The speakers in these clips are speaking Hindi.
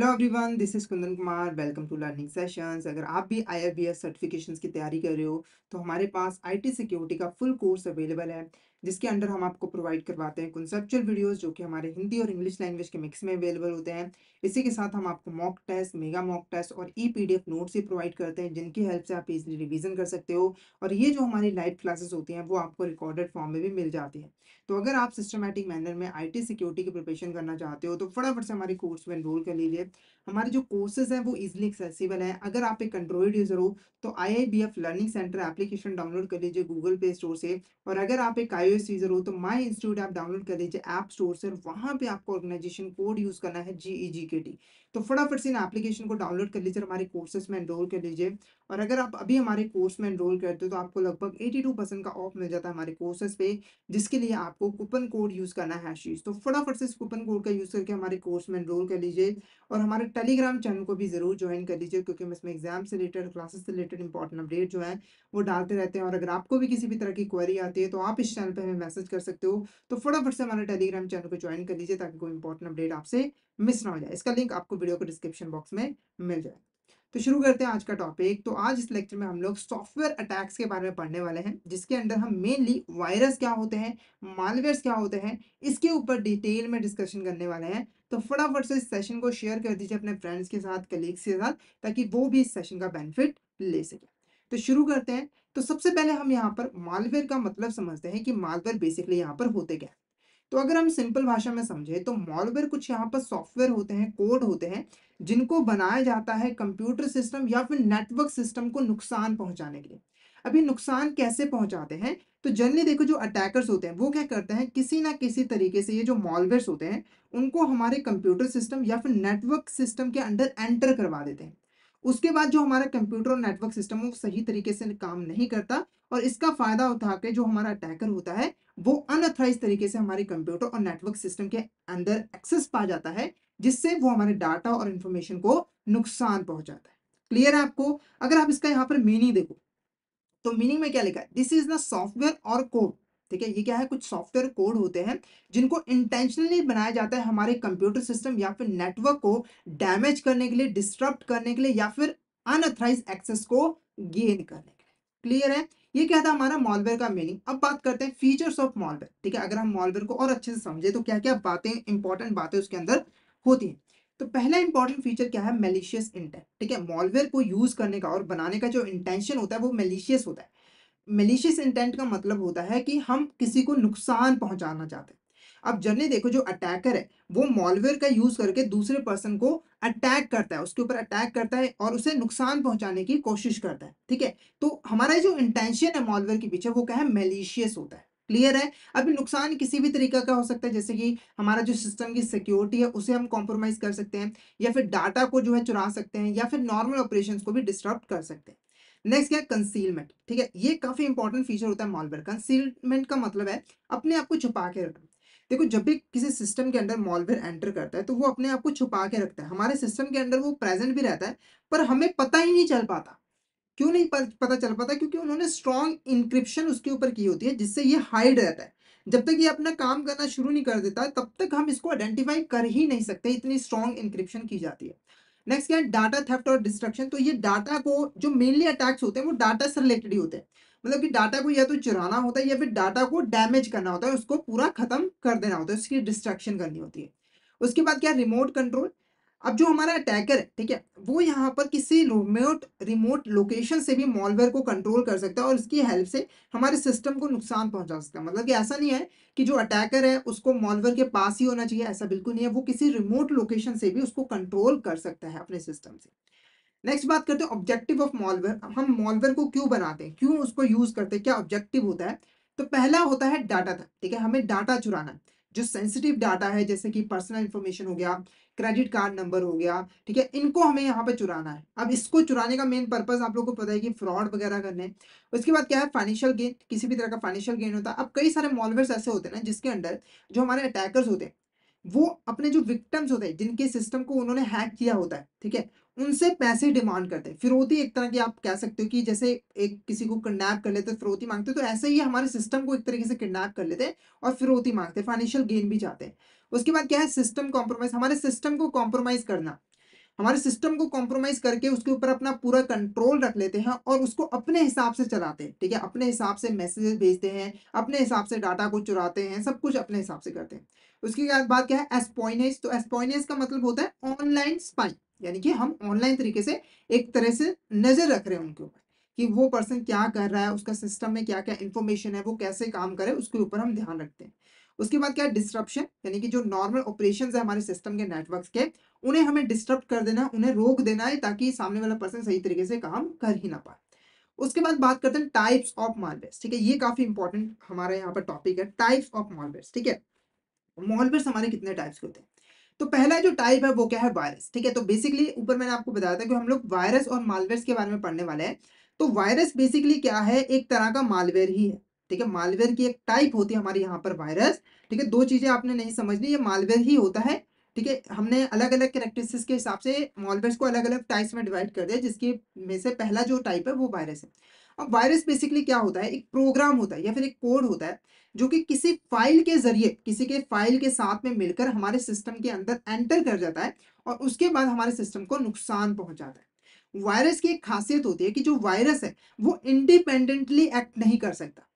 Hello everyone this is Kundan Kumar welcome to learning sessions अगर आप भी आई सर्टिफिकेशंस की तैयारी कर रहे हो तो हमारे पास आईटी सिक्योरिटी का फुल कोर्स अवेलेबल है जिसके अंडर हम आपको प्रोवाइड करवाते हैं कंसेप्चुअल वीडियोस जो कि हमारे हिंदी और इंग्लिश लैंग्वेज के मिक्स में अवेलेबल होते हैं इसी के साथ हम आपको mock test mega mock test और ई पी नोट्स भी प्रोवाइड करते हैं जिनकी हेल्प से आप इजली रिविजन कर सकते हो और ये जो हमारी लाइव क्लासेस होती हैं वो आपको रिकॉर्डेड फॉर्म में भी मिल जाती है तो अगर आप सिस्टमेटिक मैनर में आई सिक्योरिटी की प्रिपरेशन करना चाहते हो तो फटाफट से हमारे कोर्स में एनरोल कर लीजिए हमारे जो कोर्सेज हैं वो इजिली एक्सेसिबल हैं अगर आप एक एंड्रॉयड यूज़र हो तो I I B F learning centre application download कर लीजिए गूगल प्ले स्टोर से और अगर आप एक आई यूज़र हो तो माई इंस्टीट्यूट ऐप डाउनलोड कर लीजिए ऐप स्टोर से वहाँ पर आपको ऑर्गेनाइजेशन कोड यूज़ करना है जी ई जी के टी तो फटाफट से इन एप्लीकेशन को डाउनलोड कर लीजिए और हमारे कोर्सेज में एनरोल कर लीजिए और अगर आप अभी हमारे कोर्स में एनरोल करते हो तो आपको लगभग 82 परसेंट का ऑफ मिल जाता है हमारे कोर्सेज पे जिसके लिए आपको कूपन कोड यूज़ करना है शीज तो फटाफट से इस कूपन कोड का यूज़ करके हमारे कोर्स में एनरोल कर लीजिए और हमारे टेलीग्राम चैनल को भी ज़रूर ज्वाइन कर लीजिए क्योंकि हम इसमें एग्जाम से रिलेटेड क्लासेस से रिलेटेड इंपॉर्टेंट अपडेट जो है वो डालते रहते हैं और अगर आपको भी किसी भी तरह की क्वेरी आती है तो आप इस चैनल पर हमें मैसेज कर सकते हो तो फटाफट से हमारे टेलीग्राम चैनल को ज्वाइन कर लीजिए ताकि कोई इंपॉर्टेंट अपडेट आपसे मिस ना हो जाए इसका लिंक आपको वीडियो को डिस्क्रिप्शन बॉक्स में मिल जाएगा तो शुरू करते हैं आज का टॉपिक तो आज इस लेक्चर में हम लोग सॉफ्टवेयर अटैक्स के बारे में पढ़ने वाले हैं जिसके अंदर हम मेनली वायरस क्या होते हैं मालवेयर्स क्या होते हैं इसके ऊपर डिटेल में डिस्कशन करने वाले हैं तो फटाफट से इस सेशन को शेयर कर दीजिए अपने फ्रेंड्स के साथ कलीग्स के साथ ताकि वो भी इस सेशन का बेनिफिट ले सके तो शुरू करते हैं तो सबसे पहले हम यहाँ पर मालवेयर का मतलब समझते हैं कि मालवेयर बेसिकली यहाँ पर होते क्या तो अगर हम सिंपल भाषा में समझें तो मॉलवेयर कुछ यहाँ पर सॉफ्टवेयर होते हैं कोड होते हैं जिनको बनाया जाता है कंप्यूटर सिस्टम या फिर नेटवर्क सिस्टम को नुकसान पहुंचाने के लिए अभी नुकसान कैसे पहुंचाते हैं तो जनरली देखो जो अटैकर्स होते हैं वो क्या करते हैं किसी ना किसी तरीके से ये जो मॉलवेयर होते हैं उनको हमारे कंप्यूटर सिस्टम या फिर नेटवर्क सिस्टम के अंडर एंटर करवा देते हैं उसके बाद जो हमारा कंप्यूटर और नेटवर्क सिस्टम वो सही तरीके से काम नहीं करता और इसका फायदा उठा के जो हमारा अटैकर होता है वो अनऑथराइज तरीके से हमारे कंप्यूटर और नेटवर्क सिस्टम के अंदर एक्सेस पा जाता है जिससे वो हमारे डाटा और इन्फॉर्मेशन को नुकसान पहुंचाता है क्लियर है आपको अगर आप इसका यहाँ पर मीनिंग देखो तो मीनिंग में क्या लिखा है दिस इज द सॉफ्टवेयर और कोड ठीक है ये क्या है कुछ सॉफ्टवेयर कोड होते हैं जिनको इंटेंशनली बनाया जाता है हमारे कंप्यूटर सिस्टम या फिर नेटवर्क को डैमेज करने के लिए डिस्टर्ब करने के लिए या फिर अनऑथराइज एक्सेस को गेन करने के लिए क्लियर है ये क्या था हमारा मॉलवेयर का मीनिंग अब बात करते हैं फीचर्स ऑफ मॉलवेयर ठीक है अगर हम मॉलवेयर को और अच्छे से समझे तो क्या क्या बातें इंपॉर्टेंट बातें उसके अंदर होती हैं तो पहला इंपॉर्टेंट फीचर क्या है मेलिशियस इंटेंट ठीक है मॉलवेयर को यूज करने का और बनाने का जो इंटेंशन होता है वो मेलिशियस होता है मेलिशियस इंटेंट का मतलब होता है कि हम किसी को नुकसान पहुंचाना चाहते हैं अब जनरली देखो जो अटैकर है वो मॉलवेयर का यूज करके दूसरे पर्सन को अटैक करता है उसके ऊपर अटैक करता है और उसे नुकसान पहुंचाने की कोशिश करता है ठीक है तो हमारा जो इंटेंशन है मॉलवेयर के पीछे वो क्या है मेलिशियस होता है क्लियर है अभी नुकसान किसी भी तरीका का हो सकता है जैसे कि हमारा जो सिस्टम की सिक्योरिटी है उसे हम कॉम्प्रोमाइज कर सकते हैं या फिर डाटा को जो है चुरा सकते हैं या फिर नॉर्मल ऑपरेशन को भी डिस्टर्ब कर सकते हैं नेक्स्ट क्या कंसीलमेंट ठीक है ये काफी इंपॉर्टेंट फीचर होता है मॉलवेयर कंसीलमेंट का मतलब है अपने आप को छुपा के रखना देखो जब भी किसी सिस्टम के अंदर मॉलवेयर एंटर करता है तो वो अपने आप को छुपा के रखता है हमारे सिस्टम के अंदर वो प्रेजेंट भी रहता है पर हमें पता ही नहीं चल पाता क्यों नहीं पता चल पाता क्योंकि उन्होंने स्ट्रॉन्ग इंक्रिप्शन उसके ऊपर की होती है जिससे ये हाइड रहता है जब तक ये अपना काम करना शुरू नहीं कर देता तब तक हम इसको आइडेंटिफाई कर ही नहीं सकते इतनी स्ट्रॉन्ग इंक्रिप्शन की जाती है नेक्स्ट क्या है डाटा थेफ्ट और डिस्ट्रक्शन तो ये डाटा को जो मेनली अटैक्स होते हैं वो डाटा से रिलेटेड ही होते हैं मतलब कि डाटा को या तो चुराना होता है या फिर डाटा को डैमेज करना होता है उसको पूरा खत्म कर देना होता है उसकी डिस्ट्रक्शन करनी होती है उसके बाद क्या रिमोट कंट्रोल अब जो हमारा अटैकर है ठीक है वो यहाँ पर किसी रिमोट रिमोट लोकेशन से भी मॉलवेयर को कंट्रोल कर सकता है और उसकी हेल्प से हमारे सिस्टम को नुकसान पहुंचा सकता है मतलब कि ऐसा नहीं है कि जो अटैकर है उसको मॉलवेयर के पास ही होना चाहिए ऐसा बिल्कुल नहीं है वो किसी रिमोट लोकेशन से भी उसको कंट्रोल कर सकता है अपने सिस्टम से नेक्स्ट बात करते हैं ऑब्जेक्टिव ऑफ मॉलवेयर हम मॉलवेयर को क्यों बनाते हैं क्यों उसको यूज करते हैं क्या ऑब्जेक्टिव होता है तो पहला होता है डाटा था ठीक है हमें डाटा चुराना जो सेंसिटिव डाटा है जैसे कि पर्सनल इन्फॉर्मेशन हो गया क्रेडिट कार्ड नंबर हो गया ठीक है इनको हमें यहाँ पर चुराना है अब इसको चुराने का मेन पर्पज़ आप लोग को पता है कि फ्रॉड वगैरह करने उसके बाद क्या है फाइनेंशियल गेन किसी भी तरह का फाइनेंशियल गेन होता है अब कई सारे मॉलवेयर ऐसे होते हैं ना जिसके अंडर जो हमारे अटैकर्स होते हैं वो अपने जो विक्टम्स होते हैं जिनके सिस्टम को उन्होंने हैक किया होता है ठीक है उनसे पैसे डिमांड करते हैं फिरौती एक तरह की आप कह सकते हो कि जैसे एक किसी को किडनैप कर लेते हैं फिरौती मांगते तो ऐसे ही हमारे सिस्टम को एक तरीके से किडनैप कर लेते हैं और फिरौती मांगते हैं फाइनेंशियल गेन भी चाहते हैं उसके बाद क्या है सिस्टम कॉम्प्रोमाइज हमारे सिस्टम को कॉम्प्रोमाइज करना हमारे सिस्टम को कॉम्प्रोमाइज करके उसके ऊपर अपना पूरा कंट्रोल रख लेते हैं और उसको अपने हिसाब से चलाते हैं ठीक है अपने हिसाब से मैसेजेस भेजते हैं अपने हिसाब से डाटा को चुराते हैं सब कुछ अपने हिसाब से करते हैं उसके बाद क्या है एस्पॉइनेज तो एस्पॉइनेज का मतलब होता है ऑनलाइन स्पाई यानी कि हम ऑनलाइन तरीके से एक तरह से नज़र रख रहे हैं उनके ऊपर कि वो पर्सन क्या कर रहा है उसका सिस्टम में क्या क्या इन्फॉर्मेशन है वो कैसे काम करे उसके ऊपर हम ध्यान रखते हैं उसके बाद क्या डिस्ट्रप्शन यानी कि जो नॉर्मल ऑपरेशन है हमारे सिस्टम के नेटवर्क के उन्हें हमें डिस्टर्ब कर देना उन्हें रोक देना है ताकि सामने वाला पर्सन सही तरीके से काम कर ही ना पाए उसके बाद बात करते हैं टाइप्स ऑफ मॉलवेयर ठीक है ये काफी इंपॉर्टेंट हमारे यहाँ पर टॉपिक है टाइप्स ऑफ मॉलवेयर ठीक है मॉलवेयर हमारे कितने टाइप्स के होते हैं तो पहला जो टाइप है वो क्या है वायरस ठीक है तो बेसिकली ऊपर मैंने आपको बताया था कि हम लोग वायरस और मालवेयर के बारे में पढ़ने वाले हैं तो वायरस बेसिकली क्या है एक तरह का मालवेयर ही है ठीक है मालवेयर की एक टाइप होती है हमारे यहाँ पर वायरस ठीक है दो चीजें आपने नहीं समझनी ये मालवेयर ही होता है ठीक है हमने अलग अलग करेक्टरिस्टिक्स के हिसाब से मॉलवेयर को अलग अलग टाइप्स में डिवाइड कर दिया जिसके में से पहला जो टाइप है वो वायरस है अब वायरस बेसिकली क्या होता है एक प्रोग्राम होता है या फिर एक कोड होता है जो कि किसी फाइल के जरिए किसी के फाइल के साथ में मिलकर हमारे सिस्टम के अंदर एंटर कर जाता है और उसके बाद हमारे सिस्टम को नुकसान पहुंचाता है वायरस की एक खासियत होती है कि जो वायरस है वो इंडिपेंडेंटली एक्ट नहीं कर सकता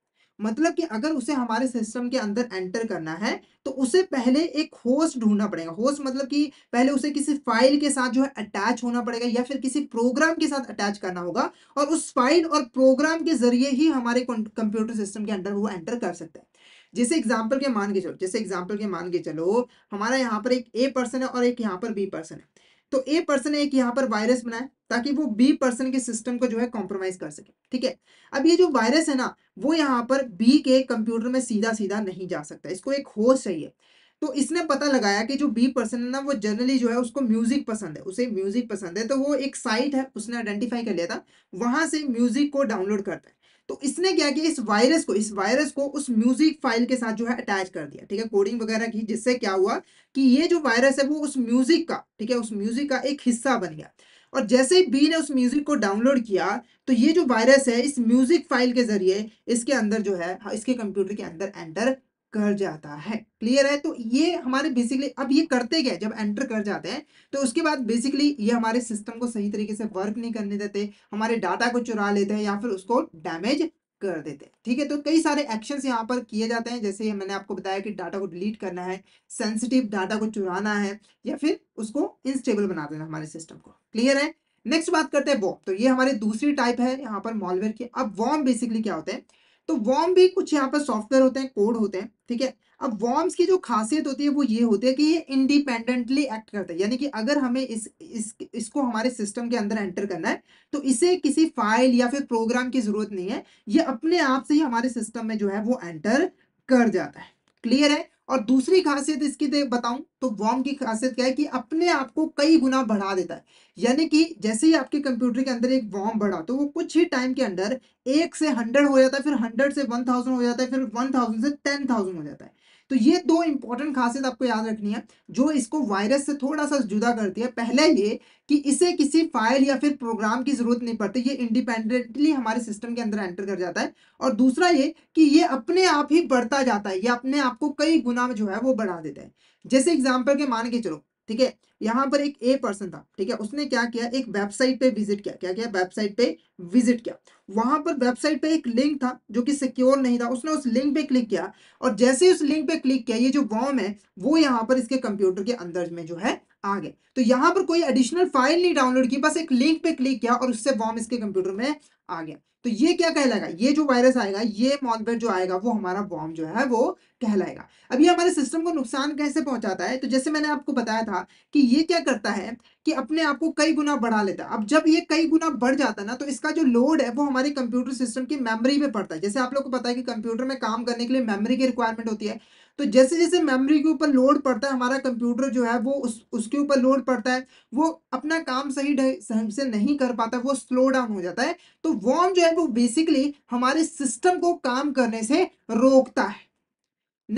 मतलब कि अगर उसे हमारे सिस्टम के अंदर एंटर करना है तो उसे पहले एक होस्ट ढूंढना पड़ेगा होस्ट मतलब कि पहले उसे किसी फाइल के साथ जो है अटैच होना पड़ेगा या फिर किसी प्रोग्राम के साथ अटैच करना होगा और उस फाइल और प्रोग्राम के जरिए ही हमारे कंप्यूटर सिस्टम के अंदर वो एंटर कर सकता है जैसे एग्जाम्पल के मान के चलो जैसे एग्जाम्पल के मान के चलो हमारा यहाँ पर एक ए पर्सन है और एक यहाँ पर बी पर्सन है तो ए पर्सन एक यहाँ पर वायरस बनाए ताकि वो बी पर्सन के सिस्टम को जो है कॉम्प्रोमाइज कर सके ठीक है अब ये जो वायरस है ना वो यहाँ पर बी के कंप्यूटर में सीधा सीधा नहीं जा सकता इसको एक होश चाहिए तो इसने पता लगाया कि जो बी पर्सन है ना वो जनरली जो है उसको म्यूजिक पसंद है उसे म्यूजिक पसंद है तो वो एक साइट है उसने आइडेंटिफाई कर लिया था वहां से म्यूजिक को डाउनलोड करता है तो इसने क्या किया इस वायरस को इस वायरस को उस म्यूजिक फाइल के साथ जो है अटैच कर दिया ठीक है कोडिंग वगैरह की जिससे क्या हुआ कि ये जो वायरस है वो उस म्यूजिक का ठीक है उस म्यूजिक का एक हिस्सा बन गया और जैसे ही बी ने उस म्यूजिक को डाउनलोड किया तो ये जो वायरस है इस म्यूजिक फाइल के जरिए इसके अंदर जो है हाँ, इसके कंप्यूटर के अंदर एंटर कर जाता है क्लियर है तो ये हमारे बेसिकली अब ये करते क्या जब एंटर कर जाते हैं तो उसके बाद बेसिकली ये हमारे सिस्टम को सही तरीके से वर्क नहीं करने देते हमारे डाटा को चुरा लेते हैं या फिर उसको डैमेज कर देते हैं ठीक है तो कई सारे एक्शंस यहाँ पर किए जाते हैं जैसे मैंने आपको बताया कि डाटा को डिलीट करना है सेंसिटिव डाटा को चुराना है या फिर उसको इनस्टेबल बना देना हमारे सिस्टम को क्लियर है नेक्स्ट बात करते हैं वॉम तो ये हमारी दूसरी टाइप है यहाँ पर मॉलवेयर की अब वॉम बेसिकली क्या होते हैं तो वॉर्म भी कुछ यहाँ पर सॉफ्टवेयर होते हैं कोड होते हैं ठीक है अब वॉर्म्स की जो खासियत होती है वो ये होती है कि ये इंडिपेंडेंटली एक्ट करता है यानी कि अगर हमें इस, इस इसको हमारे सिस्टम के अंदर एंटर करना है तो इसे किसी फाइल या फिर प्रोग्राम की जरूरत नहीं है ये अपने आप से ही हमारे सिस्टम में जो है वो एंटर कर जाता है क्लियर है और दूसरी खासियत इसकी बताऊं तो वॉर्म की खासियत क्या है कि अपने आप को कई गुना बढ़ा देता है यानी कि जैसे ही आपके कंप्यूटर के अंदर एक वॉर्म बढ़ा तो वो कुछ ही टाइम के अंदर एक से हंड्रेड हो जाता है फिर हंड्रेड से वन थाउजेंड हो जाता है फिर वन थाउजेंड से टेन थाउजेंड हो जाता है तो ये दो इंपॉर्टेंट खासियत आपको याद रखनी है जो इसको वायरस से थोड़ा सा जुदा करती है पहले ये कि इसे किसी फाइल या फिर प्रोग्राम की जरूरत नहीं पड़ती ये इंडिपेंडेंटली हमारे सिस्टम के अंदर एंटर कर जाता है और दूसरा ये कि ये अपने आप ही बढ़ता जाता है ये अपने आप को कई गुना जो है वो बढ़ा देता है जैसे एग्जाम्पल के मान के चलो ठीक है यहाँ पर एक ए पर्सन था ठीक है उसने क्या किया एक वेबसाइट पे विजिट किया क्या किया वेबसाइट पे विजिट किया वहां पर वेबसाइट पे एक लिंक था जो कि सिक्योर नहीं था उसने उस लिंक पे क्लिक किया और जैसे उस लिंक पे क्लिक किया ये जो वॉम है वो यहाँ पर इसके कंप्यूटर के अंदर में जो है आ गए तो यहां पर कोई एडिशनल फाइल नहीं डाउनलोड की बस एक लिंक पे क्लिक किया और उससे वॉम इसके कंप्यूटर में आ गया तो ये क्या कहलाएगा ये जो वायरस आएगा ये मॉलवेयर जो आएगा वो हमारा बॉम्ब जो है वो कहलाएगा अब ये हमारे सिस्टम को नुकसान कैसे पहुंचाता है तो जैसे मैंने आपको बताया था कि ये क्या करता है कि अपने आप को कई गुना बढ़ा लेता है अब जब ये कई गुना बढ़ जाता है ना तो इसका जो लोड है वो हमारे कंप्यूटर सिस्टम की मेमोरी पे पड़ता है जैसे आप लोग को पता है कि कंप्यूटर में काम करने के लिए मेमोरी की रिक्वायरमेंट होती है तो जैसे जैसे मेमोरी के ऊपर लोड पड़ता है हमारा कंप्यूटर जो है वो उस उसके ऊपर लोड पड़ता है वो अपना काम सही ढंग से नहीं कर पाता वो स्लो डाउन हो जाता है तो वॉर्म जो है वो बेसिकली हमारे सिस्टम को काम करने से रोकता है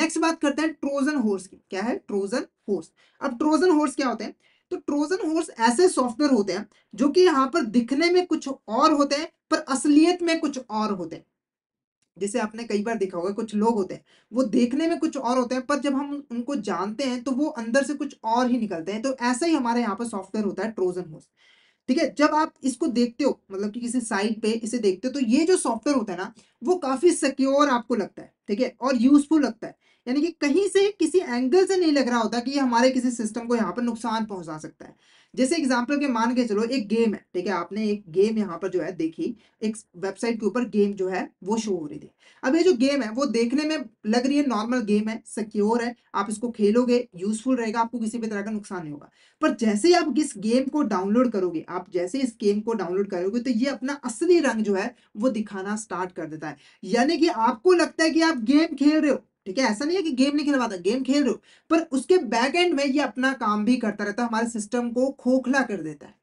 नेक्स्ट बात करते हैं ट्रोजन होर्स की क्या है ट्रोजन होर्स अब ट्रोजन होर्स क्या होते हैं तो ट्रोजन होर्स ऐसे सॉफ्टवेयर होते हैं जो कि यहाँ पर दिखने में कुछ और होते हैं पर असलियत में कुछ और होते हैं जैसे आपने कई बार देखा होगा कुछ लोग होते हैं वो देखने में कुछ और होते हैं पर जब हम उनको जानते हैं तो वो अंदर से कुछ और ही निकलते हैं तो ऐसा ही हमारे यहाँ पर सॉफ्टवेयर होता है ट्रोजन हो ठीक है जब आप इसको देखते हो मतलब कि किसी साइट पे इसे देखते हो तो ये जो सॉफ्टवेयर होता है ना वो काफी सिक्योर आपको लगता है ठीक है और यूजफुल लगता है यानी कि कहीं से किसी एंगल से नहीं लग रहा होता कि ये हमारे किसी सिस्टम को यहाँ पर नुकसान पहुंचा सकता है जैसे एग्जाम्पल के मान के चलो एक गेम है ठीक है आपने एक गेम यहाँ पर जो है देखी एक वेबसाइट के ऊपर गेम जो है वो शो हो रही थी अब ये जो गेम है वो देखने में लग रही है नॉर्मल गेम है सिक्योर है आप इसको खेलोगे यूजफुल रहेगा आपको किसी भी तरह का नुकसान नहीं होगा पर जैसे ही आप इस गेम को डाउनलोड करोगे आप जैसे इस गेम को डाउनलोड करोगे तो ये अपना असली रंग जो है वो दिखाना स्टार्ट कर देता है यानी कि आपको लगता है कि आप गेम खेल रहे हो ठीक है ऐसा नहीं है कि गेम नहीं खेलवाता गेम खेल रहे हो पर उसके बैक एंड में ये अपना काम भी करता रहता है हमारे सिस्टम को खोखला कर देता है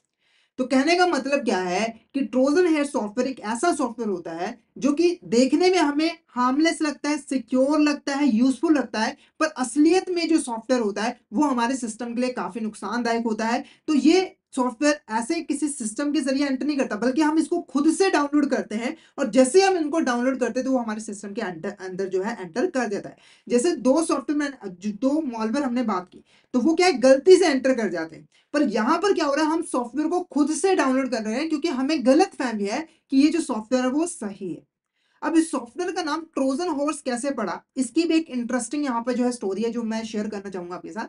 तो कहने का मतलब क्या है कि ट्रोजन हेयर सॉफ्टवेयर एक ऐसा सॉफ्टवेयर होता है जो कि देखने में हमें हार्मलेस लगता है सिक्योर लगता है यूजफुल लगता है पर असलियत में जो सॉफ्टवेयर होता है वो हमारे सिस्टम के लिए काफ़ी नुकसानदायक होता है तो ये सॉफ्टवेयर ऐसे किसी सिस्टम के जरिए एंटर नहीं करता बल्कि हम इसको खुद से डाउनलोड करते हैं और जैसे हम इनको डाउनलोड करते हैं तो वो हमारे सिस्टम के अंदर जो है एंटर कर देता है जैसे दो सॉफ्टवेयर दो मॉलवेयर हमने बात की तो वो क्या है गलती से एंटर कर जाते हैं पर यहाँ पर क्या हो रहा है हम सॉफ्टवेयर को खुद से डाउनलोड कर रहे हैं क्योंकि हमें गलत फहमी है कि ये जो सॉफ्टवेयर है वो सही है अब इस सॉफ्टवेयर का नाम ट्रोजन हॉर्स कैसे पड़ा इसकी भी एक इंटरेस्टिंग यहाँ पर जो है स्टोरी है जो मैं शेयर करना चाहूंगा आपके साथ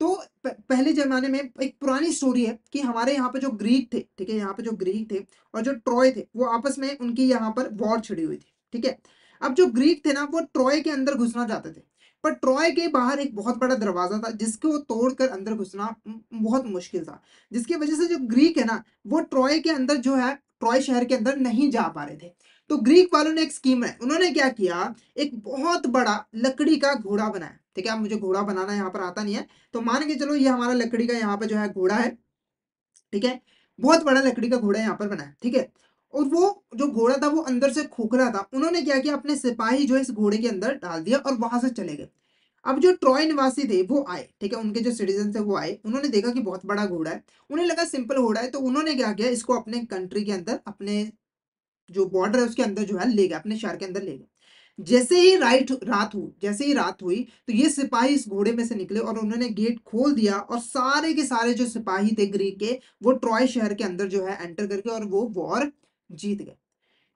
तो पहले जमाने में एक पुरानी स्टोरी है कि हमारे यहाँ पे जो ग्रीक थे ठीक है यहाँ पे जो ग्रीक थे और जो ट्रॉय थे वो आपस में उनकी यहाँ पर वॉर छिड़ी हुई थी ठीक है अब जो ग्रीक थे ना वो ट्रॉय के अंदर घुसना चाहते थे पर ट्रॉय के बाहर एक बहुत बड़ा दरवाजा था जिसको वो तोड़कर अंदर घुसना बहुत मुश्किल था जिसकी वजह से जो ग्रीक है ना वो ट्रॉय के अंदर जो है ट्रॉय शहर के अंदर नहीं जा पा रहे थे तो ग्रीक वालों ने एक स्कीम बनाई उन्होंने क्या किया एक बहुत बड़ा लकड़ी का घोड़ा बनाया ठीक है अब मुझे घोड़ा बनाना यहाँ पर आता नहीं है तो हम्म। मान के चलो ये हमारा लकड़ी का यहाँ पर जो है घोड़ा है ठीक है बहुत बड़ा लकड़ी का घोड़ा यहाँ पर बना है ठीक है और वो जो घोड़ा था वो अंदर से खोखला था उन्होंने क्या किया अपने सिपाही जो इस घोड़े के अंदर डाल दिया और वहां से चले गए अब जो ट्रॉय निवासी थे वो आए ठीक है उनके जो सिटीजन थे वो आए उन्होंने देखा कि बहुत बड़ा घोड़ा है उन्हें लगा सिंपल घोड़ा है तो उन्होंने क्या किया इसको अपने कंट्री के अंदर अपने जो बॉर्डर है उसके अंदर जो है ले गया अपने शहर के अंदर ले गए जैसे ही राइट रात हुई जैसे ही रात हुई तो ये सिपाही इस घोड़े में से निकले और उन्होंने गेट खोल दिया और सारे के सारे जो सिपाही थे ग्रीक के वो ट्रॉय शहर के अंदर जो है एंटर करके और वो वॉर जीत गए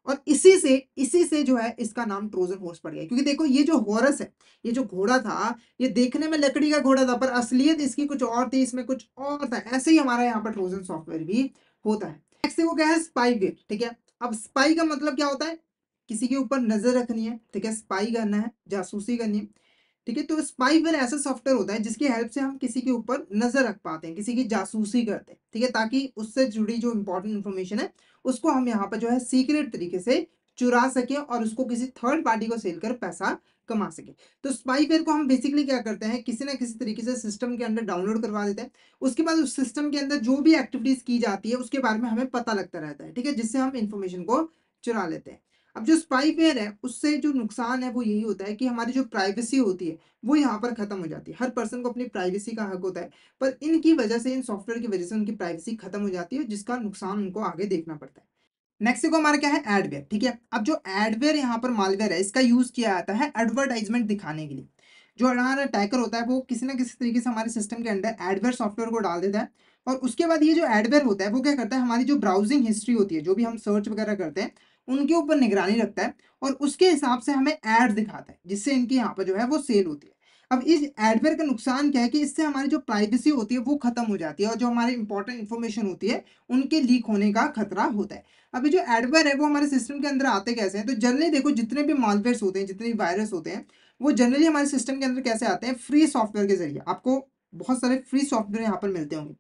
और इसी से इसी से जो है इसका नाम ट्रोजन हॉर्स पड़ गया क्योंकि देखो ये जो हॉरस है ये जो घोड़ा था ये देखने में लकड़ी का घोड़ा था पर असलियत इसकी कुछ और थी इसमें कुछ और था ऐसे ही हमारा यहाँ पर ट्रोजन सॉफ्टवेयर भी होता है नेक्स्ट वो क्या है स्पाई ठीक है अब स्पाई का मतलब क्या होता है किसी के ऊपर नज़र रखनी है ठीक है स्पाई करना है जासूसी करनी है ठीक है तो स्पाई वन ऐसा सॉफ्टवेयर होता है जिसकी हेल्प से हम किसी के ऊपर नज़र रख पाते हैं किसी की जासूसी करते हैं ठीक है ताकि उससे जुड़ी जो इंपॉर्टेंट इन्फॉर्मेशन है उसको हम यहाँ पर जो है सीक्रेट तरीके से चुरा सके और उसको किसी थर्ड पार्टी को सेल कर पैसा कमा सके तो स्पाईवेयर को हम बेसिकली क्या करते हैं किसी ना किसी तरीके से सिस्टम के अंदर डाउनलोड करवा देते हैं उसके बाद उस सिस्टम के अंदर जो भी एक्टिविटीज़ की जाती है उसके बारे में हमें पता लगता रहता है ठीक है जिससे हम इन्फॉर्मेशन को चुरा लेते हैं अब जो स्पाईवेयर है उससे जो नुकसान है वो यही होता है कि हमारी जो प्राइवेसी होती है वो यहाँ पर खत्म हो जाती है हर पर्सन को अपनी प्राइवेसी का हक होता है पर इनकी वजह से इन सॉफ्टवेयर की वजह से उनकी प्राइवेसी खत्म हो जाती है जिसका नुकसान उनको आगे देखना पड़ता है नेक्स्ट को हमारा क्या है एडवेयर ठीक है अब जो एडवेयर यहाँ पर मालवेयर है इसका यूज किया जाता है एडवर्टाइजमेंट दिखाने के लिए जो हमारा अटैकर होता है वो किसी ना किसी तरीके से हमारे सिस्टम के अंदर एडवेयर सॉफ्टवेयर को डाल देता है और उसके बाद ये जो एडवेयर होता है वो क्या करता है हमारी जो ब्राउजिंग हिस्ट्री होती है जो भी हम सर्च वगैरह करते हैं उनके ऊपर निगरानी रखता है और उसके हिसाब से हमें एड दिखाता है जिससे इनके यहाँ पर जो है वो सेल होती है अब इस एडवेयर का नुकसान क्या है कि इससे हमारी जो प्राइवेसी होती है वो खत्म हो जाती है और जो हमारी इंपॉर्टेंट इन्फॉर्मेशन होती है उनके लीक होने का खतरा होता है अभी जो एडवेयर है वो हमारे सिस्टम के अंदर आते कैसे हैं तो जनरली देखो जितने भी मालवेयर्स होते हैं जितने भी वायरस होते हैं वो जनरली हमारे सिस्टम के अंदर कैसे आते हैं फ्री सॉफ्टवेयर के जरिए आपको बहुत सारे फ्री सॉफ्टवेयर यहाँ पर मिलते होंगे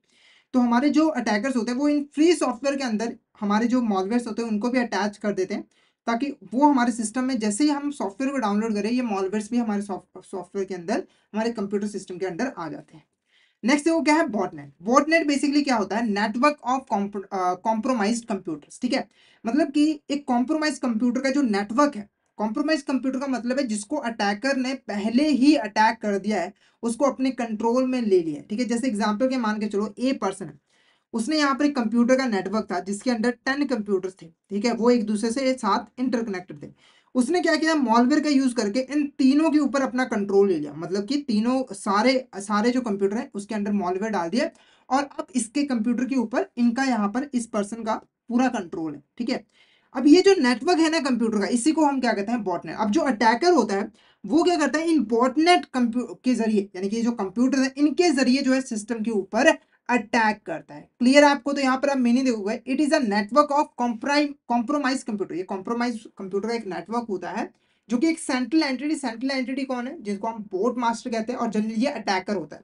तो हमारे जो अटैकर्स होते हैं वो इन फ्री सॉफ्टवेयर के अंदर हमारे जो मॉलवेयर्स होते हैं उनको भी अटैच कर देते हैं ताकि वो हमारे सिस्टम में जैसे ही हम सॉफ्टवेयर को डाउनलोड करें ये मॉलवेयर्स भी हमारे सॉफ्टवेयर के अंदर हमारे कंप्यूटर सिस्टम के अंदर आ जाते हैं नेक्स्ट वो क्या है बॉटनेट बॉटनेट बेसिकली क्या होता है नेटवर्क ऑफ कॉम्प्रोमाइज कंप्यूटर्स ठीक है मतलब कि एक कॉम्प्रोमाइज कंप्यूटर का जो नेटवर्क है कॉम्प्रोमाइज कंप्यूटर का मतलब है जिसको अटैकर ने पहले ही अटैक कर दिया है उसको अपने कंट्रोल में ले लिया ठीक है जैसे एग्जाम्पल के मान के चलो ए पर्सन उसने यहाँ पर एक कंप्यूटर का नेटवर्क था जिसके अंडर टेन कंप्यूटर्स थे ठीक है वो एक दूसरे से साथ इंटरकनेक्टेड थे उसने क्या किया मॉलवेयर का यूज़ करके इन तीनों के ऊपर अपना कंट्रोल ले लिया मतलब कि तीनों सारे सारे जो कंप्यूटर हैं उसके अंडर मॉलवेयर डाल दिया और अब इसके कंप्यूटर के ऊपर इनका यहाँ पर इस पर्सन का पूरा कंट्रोल है ठीक है अब ये जो नेटवर्क है ना कंप्यूटर का इसी को हम क्या कहते हैं बॉटनेट अब जो अटैकर होता है वो क्या करता है इन बॉटनेट के जरिए यानी कि जो कंप्यूटर है इनके जरिए जो है सिस्टम के ऊपर अटैक करता है क्लियर आपको तो यहाँ पर आप मैंने देखोगे it is a network of compromise computer ये कॉम्प्रोमाइज कंप्यूटर का एक नेटवर्क होता है जो कि एक सेंट्रल एंटिटी सेंट्रल एंटिटी कौन है जिसको हम बोट मास्टर कहते हैं और जनरली ये अटैकर होता है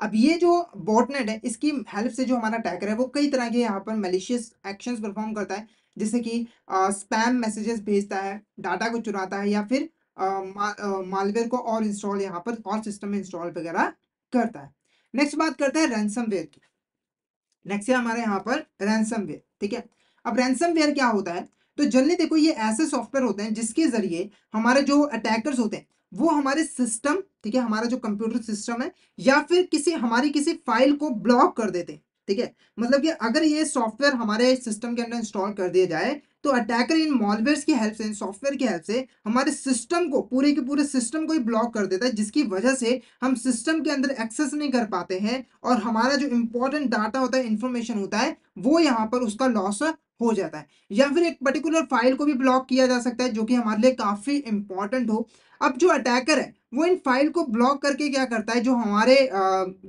अब ये जो बॉटनेट है इसकी हेल्प से जो हमारा अटैकर है वो कई तरह के यहाँ पर मलिशियस एक्शंस परफॉर्म करता है जैसे कि स्पैम मैसेजेस भेजता है डाटा को चुराता है या फिर मालवेयर को और इंस्टॉल यहाँ पर और सिस्टम में इंस्टॉल वगैरह करता है नेक्स्ट बात करते हैं रैनसमवेयर की नेक्स्ट है हमारे यहाँ पर रैनसमवेयर ठीक है अब रैनसमवेयर क्या होता है तो जल्दी देखो ये ऐसे सॉफ्टवेयर होते हैं जिसके जरिए हमारे जो अटैकर्स होते हैं वो हमारे सिस्टम ठीक है हमारा जो कंप्यूटर सिस्टम है या फिर किसी हमारी किसी फाइल को ब्लॉक कर देते हैं ठीक है मतलब कि अगर ये सॉफ्टवेयर हमारे सिस्टम के अंदर इंस्टॉल कर दिया जाए तो अटैकर इन मॉलवेयर्स की हेल्प से इन सॉफ्टवेयर की हेल्प से हमारे सिस्टम को पूरे के पूरे सिस्टम को ही ब्लॉक कर देता है जिसकी वजह से हम सिस्टम के अंदर एक्सेस नहीं कर पाते हैं और हमारा जो इंपॉर्टेंट डाटा होता है इंफॉर्मेशन होता है वो यहाँ पर उसका लॉस हो जाता है या फिर एक पर्टिकुलर फाइल को भी ब्लॉक किया जा सकता है जो कि हमारे लिए काफ़ी इंपॉर्टेंट हो अब जो अटैकर है वो इन फाइल को ब्लॉक करके क्या करता है जो हमारे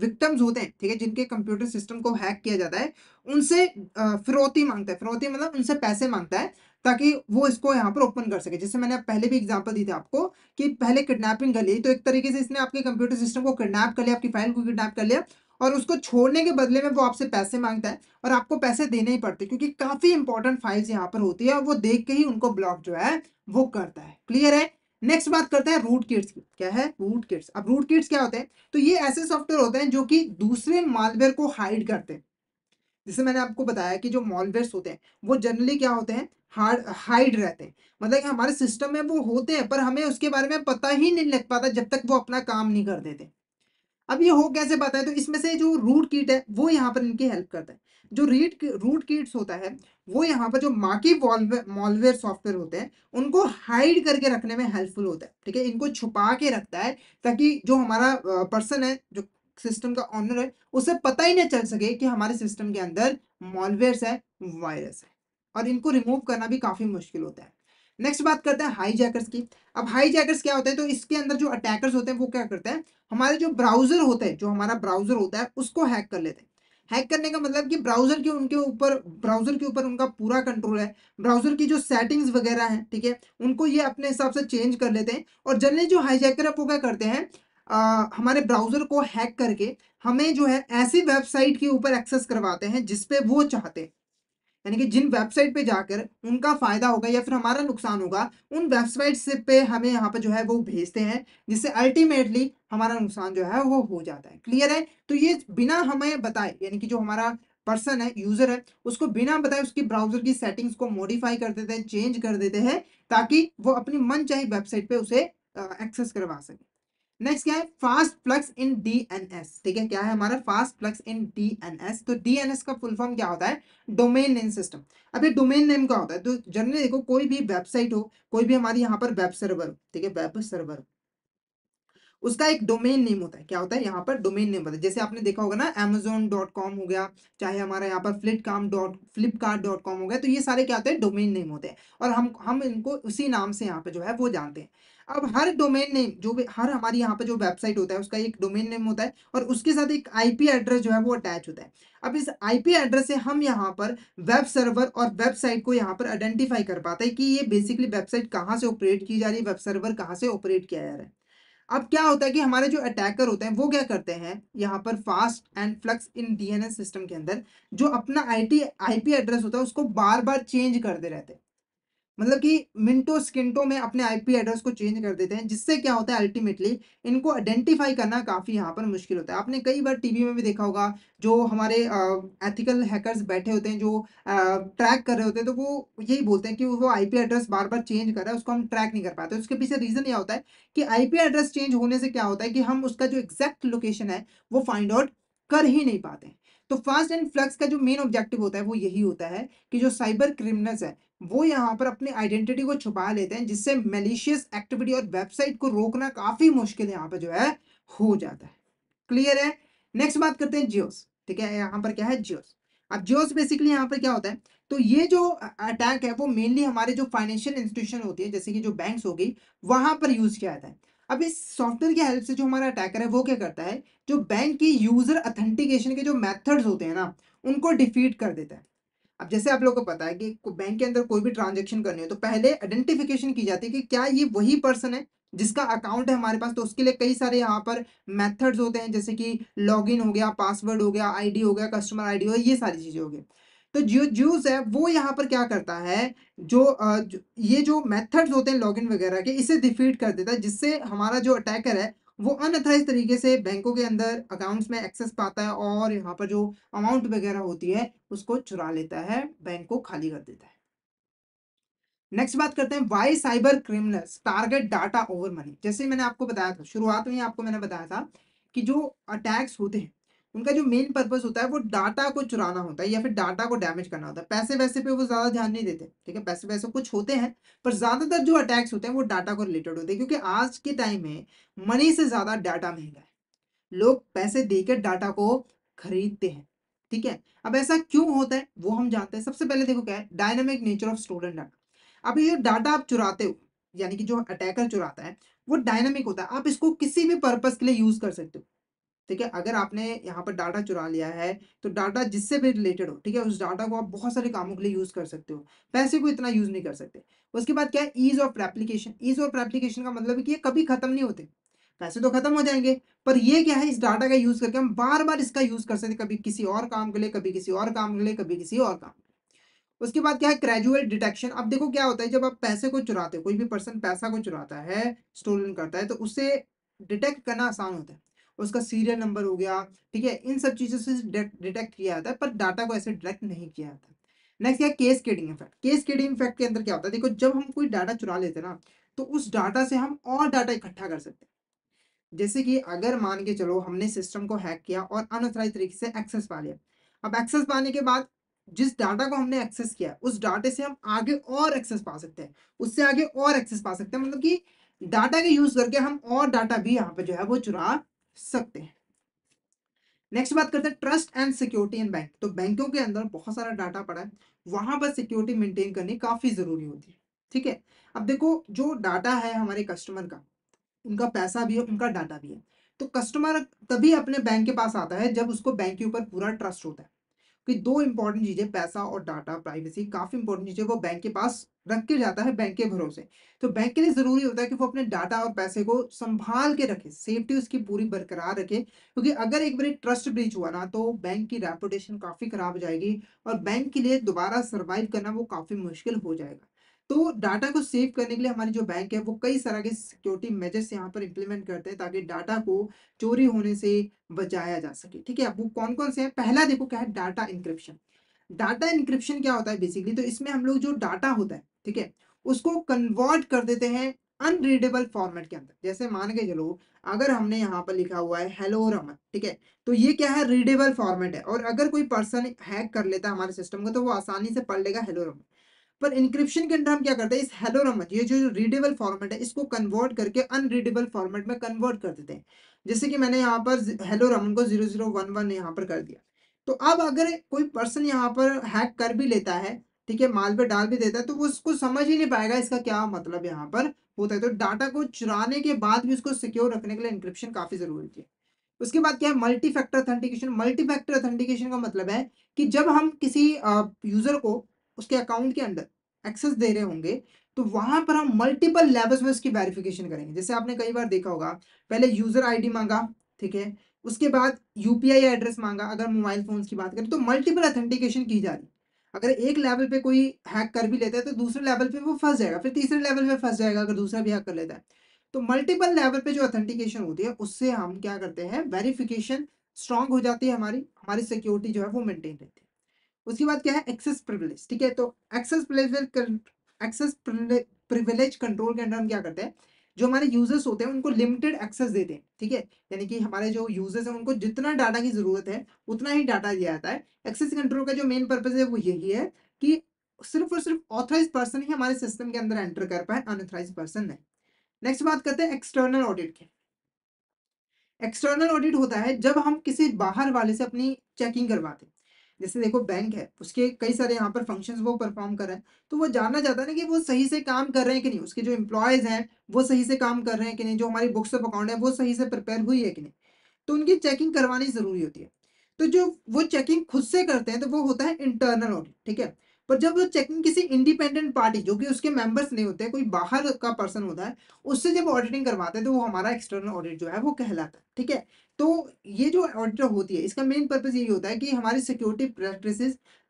विक्टम्स होते हैं ठीक है जिनके कंप्यूटर सिस्टम को हैक किया जाता है उनसे फिरौती मांगता है फिरौती मतलब उनसे पैसे मांगता है ताकि वो इसको यहाँ पर ओपन कर सके जैसे मैंने पहले भी एग्जांपल दी थी आपको कि पहले किडनैपिंग कर ली तो एक तरीके से इसने आपके कंप्यूटर सिस्टम को किडनैप कर लिया आपकी फाइल को किडनैप कर लिया और उसको छोड़ने के बदले में वो आपसे पैसे मांगता है और आपको पैसे देने ही पड़ते क्योंकि काफ़ी इंपॉर्टेंट फाइल्स यहाँ पर होती है और वो देख के ही उनको ब्लॉक जो है वो करता है क्लियर है नेक्स्ट बात करते हैं रूट किट्स की क्या है रूट किट्स अब रूट किट्स क्या होते हैं तो ये ऐसे सॉफ्टवेयर होते हैं जो कि दूसरे मालवेयर को हाइड करते हैं जैसे मैंने आपको बताया कि जो मॉलवेयर होते हैं वो जनरली क्या होते हैं हार्ड हाइड रहते हैं मतलब कि हमारे सिस्टम में वो होते हैं पर हमें उसके बारे में पता ही नहीं लग पाता जब तक वो अपना काम नहीं कर देते अब ये हो कैसे पता है तो इसमें से जो रूट कीट है वो यहाँ पर इनकी हेल्प करता है जो रीट रूट कीट्स होता है वो यहाँ पर जो माकी मॉलवेयर सॉफ्टवेयर होते हैं उनको हाइड करके रखने में हेल्पफुल होता है ठीक है इनको छुपा के रखता है ताकि जो हमारा पर्सन है जो सिस्टम का ऑनर है उसे पता ही नहीं चल सके कि हमारे सिस्टम के अंदर मॉलवेयर है वायरस है और इनको रिमूव करना भी काफ़ी मुश्किल होता है नेक्स्ट बात करते हैं हाई जैकर्स की अब हाई जैकर्स क्या होते हैं तो इसके अंदर जो अटैकर्स होते हैं वो क्या करते हैं हमारे जो ब्राउजर होते हैं जो हमारा ब्राउजर होता है उसको हैक कर लेते हैं हैक करने का मतलब कि ब्राउजर के उनके ऊपर ब्राउजर के ऊपर उनका पूरा कंट्रोल है ब्राउजर की जो सेटिंग्स वगैरह हैं ठीक है उनको ये अपने हिसाब से चेंज कर लेते हैं और जनरली जो हाईजैकर है वो क्या करते हैं हमारे ब्राउजर को हैक करके हमें जो है ऐसी वेबसाइट के ऊपर एक्सेस करवाते हैं जिसपे वो चाहते हैं यानी कि जिन वेबसाइट पे जाकर उनका फ़ायदा होगा या फिर हमारा नुकसान होगा उन वेबसाइट से पे हमें यहाँ पर जो है वो भेजते हैं जिससे अल्टीमेटली हमारा नुकसान जो है वो हो जाता है क्लियर है तो ये बिना हमें बताए यानी कि जो हमारा पर्सन है यूज़र है उसको बिना बताए उसकी ब्राउज़र की सेटिंग्स को मॉडिफाई कर देते हैं चेंज कर देते हैं ताकि वो अपनी मन वेबसाइट पर उसे एक्सेस करवा सके नेक्स्ट क्या है फास्ट प्लग्स इन डीएनएस ठीक है क्या है हमारा फास्ट प्लग्स इन डीएनएस तो डीएनएस का फुल फॉर्म क्या होता है डोमेन नेम सिस्टम अब ये डोमेन नेम क्या होता है तो जनरली देखो कोई भी वेबसाइट हो कोई भी हमारी यहाँ पर वेब सर्वर हो ठीक है वेब सर्वर उसका एक डोमेन नेम होता है क्या होता है यहाँ पर डोमेन नेम होता है जैसे आपने देखा होगा ना अमेजोन डॉट कॉम हो गया चाहे हमारा यहाँ पर फ्लिपकाम डॉट फ्लिपकार्ट डॉट कॉम हो गया तो ये सारे क्या होते हैं डोमेन नेम होते हैं और हम हम इनको उसी नाम से यहाँ पे जो है वो जानते हैं अब हर डोमेन नेम जो भी हर हमारी यहाँ पर जो वेबसाइट होता है उसका एक डोमेन नेम होता है और उसके साथ एक आईपी एड्रेस जो है वो अटैच होता है अब इस आईपी एड्रेस से हम यहाँ पर वेब सर्वर और वेबसाइट को यहाँ पर आइडेंटिफाई कर पाते हैं कि ये बेसिकली वेबसाइट कहाँ से ऑपरेट की जा रही है वेब सर्वर कहाँ से ऑपरेट किया जा रहा है अब क्या होता है कि हमारे जो अटैकर होते हैं वो क्या करते हैं यहाँ पर fast and flux in DNS system के अंदर जो अपना आईटी आईपी एड्रेस होता है उसको बार बार चेंज करते रहते हैं मतलब कि मिनटों सेकेंडों में अपने आईपी एड्रेस को चेंज कर देते हैं जिससे क्या होता है अल्टीमेटली इनको आइडेंटिफाई करना काफ़ी यहाँ पर मुश्किल होता है आपने कई बार टीवी में भी देखा होगा जो हमारे एथिकल हैकर्स बैठे होते हैं जो ट्रैक कर रहे होते हैं तो वो यही बोलते हैं कि वो आईपी एड्रेस बार बार चेंज कर रहा है उसको हम ट्रैक नहीं कर पाते उसके पीछे रीज़न यह होता है कि आईपी एड्रेस चेंज होने से क्या होता है कि हम उसका जो एग्जैक्ट लोकेशन है वो फाइंड आउट कर ही नहीं पाते तो फास्ट एंड फ्लक्स का जो मेन ऑब्जेक्टिव होता है वो यही होता है कि जो साइबर क्रिमिनल्स है वो यहाँ पर अपनी आइडेंटिटी को छुपा लेते हैं जिससे मेलिशियस एक्टिविटी और वेबसाइट को रोकना काफ़ी मुश्किल यहाँ पर जो है हो जाता है क्लियर है नेक्स्ट बात करते हैं जियोस ठीक है यहाँ पर क्या है जियोस अब जियोस बेसिकली यहाँ पर क्या होता है तो ये जो अटैक है वो मेनली हमारे जो फाइनेंशियल इंस्टीट्यूशन होती है जैसे कि जो बैंक्स हो गई वहाँ पर यूज़ किया जाता है अब इस सॉफ्टवेयर की हेल्प से जो हमारा अटैकर है वो क्या करता है जो बैंक की यूज़र अथेंटिकेशन के जो मेथड्स होते हैं ना उनको डिफीट कर देता है अब जैसे आप लोग को पता है कि बैंक के अंदर कोई भी ट्रांजेक्शन करनी हो तो पहले आइडेंटिफिकेशन की जाती है कि क्या ये वही पर्सन है जिसका अकाउंट है हमारे पास तो उसके लिए कई सारे यहाँ पर मेथड्स होते हैं जैसे कि लॉगिन हो गया पासवर्ड हो गया आईडी हो गया कस्टमर आईडी हो गया ये सारी चीज़ें हो गई तो जियो जूस है वो यहाँ पर क्या करता है जो, जो ये जो मेथड्स होते हैं लॉगिन वगैरह के इसे डिफीट कर देता है जिससे हमारा जो अटैकर है वो अनथाइज तरीके से बैंकों के अंदर अकाउंट्स में एक्सेस पाता है और यहाँ पर जो अमाउंट वगैरह होती है उसको चुरा लेता है बैंक को खाली कर देता है नेक्स्ट बात करते हैं why cyber criminals target data over money जैसे मैंने आपको बताया था शुरुआत में आपको मैंने बताया था कि जो अटैक्स होते हैं उनका जो मेन पर्पज होता है वो डाटा को चुराना होता है या फिर डाटा को डैमेज करना होता है पैसे वैसे पे वो ज़्यादा ध्यान नहीं देते ठीक है पैसे वैसे कुछ होते हैं पर ज़्यादातर जो अटैक्स होते हैं वो डाटा को रिलेटेड होते हैं क्योंकि आज के टाइम में मनी से ज़्यादा डाटा महंगा है लोग पैसे देकर डाटा को खरीदते हैं ठीक है अब ऐसा क्यों होता है वो हम जानते हैं सबसे पहले देखो क्या है dynamic nature of student data अब ये डाटा आप चुराते हो यानी कि जो अटैकर चुराता है वो डायनामिक होता है आप इसको किसी भी पर्पज के लिए यूज कर सकते हो ठीक है अगर आपने यहाँ पर डाटा चुरा लिया है तो डाटा जिससे भी रिलेटेड हो ठीक है उस डाटा को आप बहुत सारे कामों के लिए यूज़ कर सकते हो पैसे को इतना यूज़ नहीं कर सकते उसके बाद क्या है ease of application ease of application का मतलब है कि ये कभी खत्म नहीं होते पैसे तो खत्म हो जाएंगे पर ये क्या है इस डाटा का यूज़ करके हम बार बार इसका यूज़ कर सकते कभी किसी और काम के लिए कभी किसी और काम के लिए कभी किसी और काम उसके बाद क्या है ग्रेजुएट डिटेक्शन अब देखो क्या होता है जब आप पैसे को चुराते हो कोई भी पर्सन पैसा को चुराता है स्टोलन करता है तो उससे डिटेक्ट करना आसान होता है उसका सीरियल नंबर हो गया ठीक है इन सब चीज़ों से डिटेक्ट किया जाता है पर डाटा को ऐसे डिटेक्ट नहीं किया जाता नेक्स्ट क्या cascading effect cascading effect के अंदर क्या होता है देखो जब हम कोई डाटा चुरा लेते हैं ना तो उस डाटा से हम और डाटा इकट्ठा कर सकते हैं जैसे कि अगर मान के चलो हमने सिस्टम को हैक किया और अनऑथराइज तरीके से एक्सेस पा लिया अब एक्सेस पाने के बाद जिस डाटा को हमने एक्सेस किया उस डाटे से हम आगे और एक्सेस पा सकते हैं उससे आगे और एक्सेस पा सकते हैं मतलब कि डाटा के यूज करके हम और डाटा भी यहाँ पे जो है वो चुरा सकते हैं नेक्स्ट बात करते हैं trust and security in bank तो बैंकों के अंदर बहुत सारा डाटा पड़ा है वहां पर सिक्योरिटी मेंटेन करनी काफी जरूरी होती है ठीक है अब देखो जो डाटा है हमारे कस्टमर का उनका पैसा भी है उनका डाटा भी है तो कस्टमर तभी अपने बैंक के पास आता है जब उसको बैंक के ऊपर पूरा ट्रस्ट होता है कि दो इंपॉर्टेंट चीज़ें पैसा और डाटा प्राइवेसी काफ़ी इंपॉर्टेंट चीज़ें वो बैंक के पास रख के जाता है बैंक के भरोसे तो बैंक के लिए ज़रूरी होता है कि वो अपने डाटा और पैसे को संभाल के रखे सेफ्टी उसकी पूरी बरकरार रखे क्योंकि अगर एक बार ट्रस्ट ब्रीच हुआ ना तो बैंक की रेपुटेशन काफ़ी ख़राब हो जाएगी और बैंक के लिए दोबारा सर्वाइव करना वो काफ़ी मुश्किल हो जाएगा तो डाटा को सेव करने के लिए हमारी जो बैंक है वो कई तरह के सिक्योरिटी मेजर्स यहाँ पर इंप्लीमेंट करते हैं ताकि डाटा को चोरी होने से बचाया जा सके ठीक है अब वो कौन कौन से है पहला देखो क्या है डाटा इंक्रिप्शन डाटा इंक्रिप्शन क्या होता है बेसिकली तो इसमें हम लोग जो डाटा होता है ठीक है उसको कन्वर्ट कर देते हैं अनरीडेबल फॉर्मेट के अंदर जैसे मान के चलो अगर हमने यहाँ पर लिखा हुआ है हेलो रमन ठीक है तो ये क्या है रीडेबल फॉर्मेट है और अगर कोई पर्सन हैक कर लेता है हमारे सिस्टम को तो वो आसानी से पढ़ लेगा हेलो रमन पर इंक्रिप्शन के अंदर हम क्या करते हैं इस हेलो रमत ये जो रीडेबल फॉर्मेट है इसको कन्वर्ट करके अनरीडेबल फॉर्मेट में कन्वर्ट कर देते हैं जैसे कि मैंने यहाँ पर हेलो रमन को जीरो जीरो वन वन यहाँ पर कर दिया तो अब अगर कोई पर्सन यहाँ पर हैक कर भी लेता है ठीक है माल पे डाल भी देता है तो वो उसको समझ ही नहीं पाएगा इसका क्या मतलब यहाँ पर होता है तो डाटा को चुराने के बाद भी उसको सिक्योर रखने के लिए इंक्रिप्शन काफ़ी ज़रूरी है उसके बाद क्या है multi factor authentication multi factor authentication का मतलब है कि जब हम किसी यूज़र को उसके अकाउंट के अंदर एक्सेस दे रहे होंगे तो वहां पर हम मल्टीपल लेवल्स में उसकी वेरिफिकेशन करेंगे जैसे आपने कई बार देखा होगा पहले यूजर आईडी मांगा ठीक है उसके बाद यूपीआई एड्रेस मांगा अगर मोबाइल फोन की बात करें तो मल्टीपल ऑथेंटिकेशन की जा रही अगर एक लेवल पे कोई हैक कर भी लेता है तो दूसरे लेवल पे वो फंस जाएगा फिर तीसरे लेवल पे फंस जाएगा अगर दूसरा भी हैक कर लेता है तो मल्टीपल लेवल पे जो ऑथेंटिकेशन होती है उससे हम क्या करते हैं वेरिफिकेशन स्ट्रांग हो जाती है हमारी हमारी सिक्योरिटी जो है वो मेंटेन रहती है उसके बाद क्या है एक्सेस प्रिविलेज ठीक है तो access privilege access privilege control के अंडर हम क्या करते हैं जो हमारे यूजर्स होते हैं उनको लिमिटेड एक्सेस देते हैं ठीक है यानी कि हमारे जो यूजर्स हैं उनको जितना डाटा की जरूरत है उतना ही डाटा दिया जाता है एक्सेस कंट्रोल का जो मेन पर्पज है वो यही है कि सिर्फ और सिर्फ ऑथराइज पर्सन ही हमारे सिस्टम के अंदर एंटर कर पाए अनऑथराइज पर्सन नहीं नेक्स्ट बात करते हैं एक्सटर्नल ऑडिट के एक्सटर्नल ऑडिट होता है जब हम किसी बाहर वाले से अपनी चेकिंग करवाते हैं जैसे देखो बैंक है उसके कई सारे यहाँ पर फंक्शंस वो परफॉर्म कर रहे हैं तो वो जानना चाहता है ना कि वो सही से काम कर रहे हैं कि नहीं उसके जो एम्प्लॉयज़ हैं वो सही से काम कर रहे हैं कि नहीं जो हमारी बुक्स ऑफ अकाउंट है वो सही से प्रिपेयर हुई है कि नहीं तो उनकी चेकिंग करवानी ज़रूरी होती है तो जो वो चेकिंग खुद से करते हैं तो वो होता है इंटरनल ऑडिट ठीक है पर जब वो चेकिंग किसी इंडिपेंडेंट पार्टी जो कि उसके मेंबर्स नहीं होते कोई बाहर का पर्सन होता है उससे जब ऑडिटिंग करवाते हैं तो वो हमारा एक्सटर्नल ऑडिट जो है वो कहलाता है ठीक है तो ये जो ऑडिटर होती है इसका मेन पर्पज यही होता है कि हमारी सिक्योरिटी प्रैक्टिस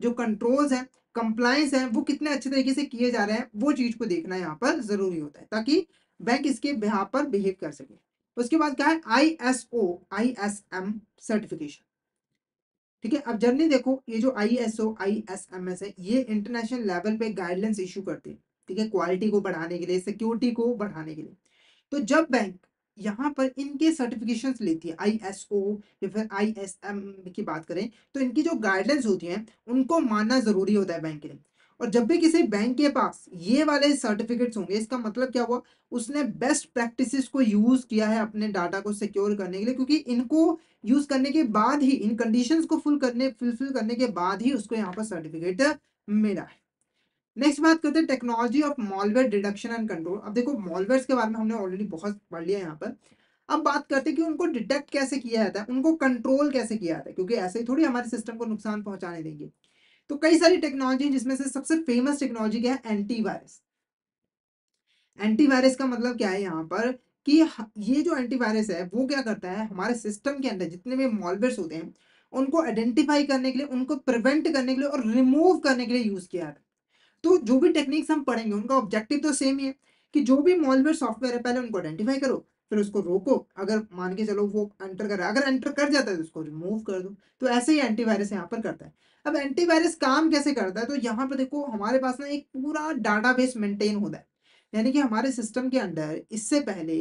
जो कंट्रोल्स हैं कंप्लाइंस हैं वो कितने अच्छे तरीके से किए जा रहे हैं वो चीज़ को देखना यहाँ पर ज़रूरी होता है ताकि बैंक इसके यहाँ पर बिहेव कर सके उसके बाद क्या है I S O I S M certification ठीक है अब जर्नी देखो ये जो I S O I S M S है ये इंटरनेशनल लेवल पे गाइडलाइंस इशू करते हैं ठीक है क्वालिटी को बढ़ाने के लिए सिक्योरिटी को बढ़ाने के लिए तो जब बैंक यहाँ पर इनके सर्टिफिकेशंस लेती है आई एस ओ या फिर आई एस एम की बात करें तो इनकी जो गाइडलाइंस होती हैं उनको मानना ज़रूरी होता है बैंक के लिए और जब भी किसी बैंक के पास ये वाले सर्टिफिकेट्स होंगे इसका मतलब क्या हुआ उसने बेस्ट प्रैक्टिसेस को यूज़ किया है अपने डाटा को सिक्योर करने के लिए क्योंकि इनको यूज़ करने के बाद ही इन कंडीशंस को फुल करने फुलफिल करने के बाद ही उसको यहाँ पर सर्टिफिकेट मिला है नेक्स्ट बात करते हैं technology of malware detection and control अब देखो मॉलवेयर्स के बारे में हमने ऑलरेडी बहुत पढ़ लिया यहाँ पर अब बात करते हैं कि उनको डिटेक्ट कैसे किया जाता है उनको कंट्रोल कैसे किया जाता है क्योंकि ऐसे ही थोड़ी हमारे सिस्टम को नुकसान पहुंचाने देंगे तो कई सारी टेक्नोलॉजी जिसमें से सबसे फेमस टेक्नोलॉजी क्या है एंटीवायरस एंटीवायरस का मतलब क्या है यहाँ पर कि ये जो एंटीवायरस है वो क्या करता है हमारे सिस्टम के अंदर जितने भी मॉलवेयर्स होते हैं उनको आइडेंटिफाई करने के लिए उनको प्रिवेंट करने के लिए और रिमूव करने के लिए यूज़ किया जाता है तो जो भी टेक्निक्स हम पढ़ेंगे उनका ऑब्जेक्टिव तो सेम ही है कि जो भी मॉलवेयर सॉफ्टवेयर है पहले उनको आइडेंटिफाई करो फिर उसको रोको अगर मान के चलो वो एंटर कर रहा है अगर एंटर कर जाता है तो उसको रिमूव कर दो तो ऐसे ही एंटीवायरस यहाँ पर करता है अब एंटीवायरस काम कैसे करता है तो यहाँ पर देखो हमारे पास ना एक पूरा डाटा बेस मेंटेन होता है यानी कि हमारे सिस्टम के अंदर इससे पहले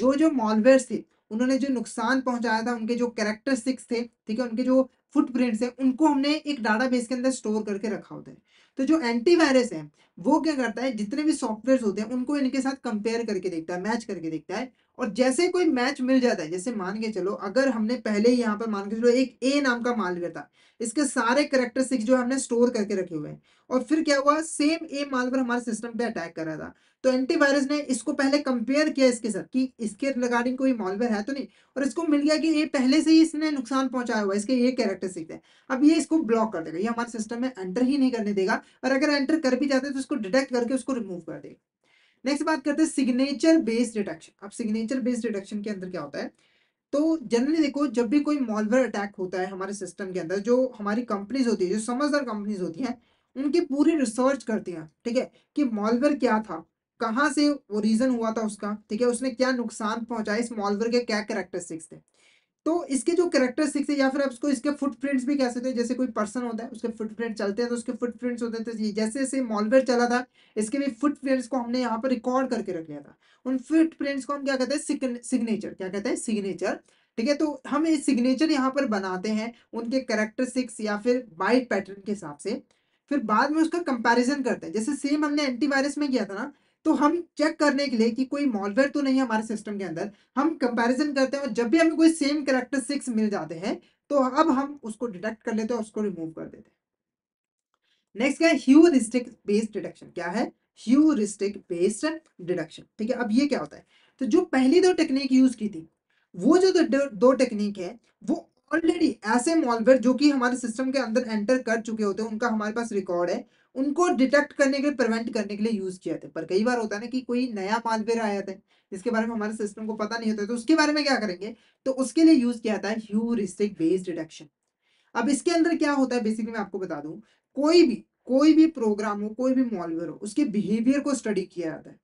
जो जो मॉलवेयर्स थे उन्होंने जो नुकसान पहुंचाया था उनके जो कैरेक्टरिस्टिक्स थे ठीक है उनके जो फुटप्रिंट्स हैं उनको हमने एक डाटाबेस के अंदर स्टोर करके रखा होता है तो जो एंटीवायरस है वो क्या करता है जितने भी सॉफ्टवेयर होते हैं उनको इनके साथ कंपेयर करके देखता है मैच करके देखता है और जैसे कोई मैच मिल जाता है जैसे मान के चलो अगर हमने पहले ही यहाँ पर मान के चलो एक ए नाम का माल लिया था इसके सारे करेक्टर सिक्स जो हमने स्टोर करके रखे हुए हैं और फिर क्या हुआ सेम ए माल पर हमारे सिस्टम पे अटैक कर रहा था तो एंटीवायरस ने इसको पहले कंपेयर किया इसके साथ कि इसके रिगार्डिंग कोई मॉलवेयर है तो नहीं और इसको मिल गया कि ये पहले से ही इसने नुकसान पहुंचाया हुआ इसके ये कैरेक्टर सीख है अब ये इसको ब्लॉक कर देगा ये हमारे सिस्टम में एंटर ही नहीं करने देगा और अगर एंटर कर भी जाते तो इसको डिटेक्ट करके उसको रिमूव कर देगा नेक्स्ट बात करते हैं सिग्नेचर बेस्ड डिटेक्शन अब सिग्नेचर बेस्ड डिटेक्शन के अंदर क्या होता है तो जनरली देखो जब भी कोई मॉलवेयर अटैक होता है हमारे सिस्टम के अंदर जो हमारी कंपनीज होती है जो समझदार कंपनीज होती हैं उनकी पूरी रिसर्च करती हैं ठीक है कि मॉलवेयर क्या था कहाँ से वो रीज़न हुआ था उसका ठीक है उसने क्या नुकसान पहुंचाया इस मॉलवेयर के क्या करेक्टरिस्टिक्स थे तो इसके जो करेक्टरिस्टिक्स है या फिर आप इसको इसके फुटप्रिंट्स भी कह सकते हैं जैसे कोई पर्सन होता है उसके फुटप्रिंट चलते हैं तो उसके फुटप्रिंट्स होते हैं तो जैसे जैसे मॉलवेयर चला था इसके भी फुटप्रिंट्स को हमने यहाँ पर रिकॉर्ड करके रख लिया था उन फुटप्रिंट्स को हम क्या कहते हैं सिग्नेचर क्या कहते हैं सिग्नेचर ठीक है तो हम ये सिग्नेचर यहाँ पर बनाते हैं उनके करेक्टरिस्टिक्स या फिर बाइट पैटर्न के हिसाब से फिर बाद में उसका कंपेरिजन करते हैं जैसे सेम हमने एंटीवायरस में किया था ना तो हम चेक करने के लिए कि कोई मॉलवेयर तो नहीं है हमारे सिस्टम के अंदर हम कंपैरिजन करते हैं और जब भी हमें कोई सेम सिक्स मिल जाते हैं तो अब हम उसको डिटेक्ट कर लेते हैं और उसको रिमूव कर देते हैं नेक्स्ट क्या है ह्यूरिस्टिक बेस्ड डिडक्शन क्या है ह्यूरिस्टिक बेस्ड डिडक्शन ठीक है अब ये क्या होता है तो जो पहली दो टेक्निक यूज की थी वो जो दो, दो टेक्निक है वो ऑलरेडी ऐसे मॉलवेयर जो कि हमारे सिस्टम के अंदर एंटर कर चुके होते हैं उनका हमारे पास रिकॉर्ड है उनको डिटेक्ट करने के लिए प्रिवेंट करने के लिए यूज किया था पर कई बार होता है ना कि कोई नया मालवेयर आया था जिसके बारे में हमारे सिस्टम को पता नहीं होता तो उसके बारे में क्या करेंगे तो उसके लिए यूज किया था ह्यूरिस्टिक बेस्ड डिटेक्शन अब इसके अंदर क्या होता है बेसिकली मैं आपको बता दूं कोई भी कोई भी प्रोग्राम हो कोई भी मॉलवेयर हो उसके बिहेवियर को स्टडी किया जाता है